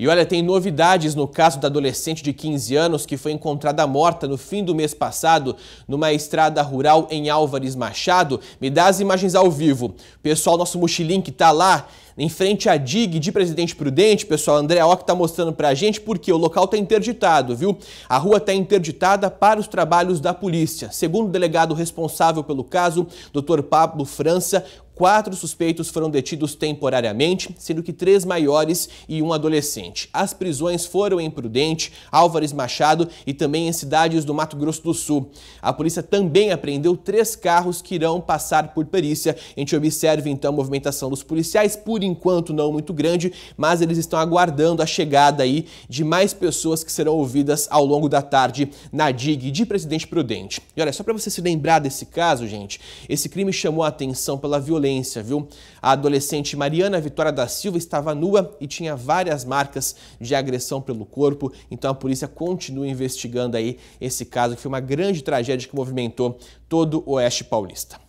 E olha, tem novidades no caso da adolescente de 15 anos que foi encontrada morta no fim do mês passado numa estrada rural em Álvares Machado. Me dá as imagens ao vivo. Pessoal, nosso mochilim que está lá em frente à DIG de Presidente Prudente, pessoal, André Ock está mostrando para a gente porque o local está interditado, viu? A rua está interditada para os trabalhos da polícia. Segundo o delegado responsável pelo caso, Dr. Pablo França, Quatro suspeitos foram detidos temporariamente, sendo que três maiores e um adolescente. As prisões foram em Prudente, Álvares Machado e também em cidades do Mato Grosso do Sul. A polícia também apreendeu três carros que irão passar por perícia. A gente observa então a movimentação dos policiais por enquanto não muito grande, mas eles estão aguardando a chegada aí de mais pessoas que serão ouvidas ao longo da tarde na DIG de Presidente Prudente. E olha, só para você se lembrar desse caso, gente, esse crime chamou a atenção pela violência, viu? A adolescente Mariana Vitória da Silva estava nua e tinha várias marcas de agressão pelo corpo, então a polícia continua investigando aí esse caso que foi uma grande tragédia que movimentou todo o Oeste Paulista.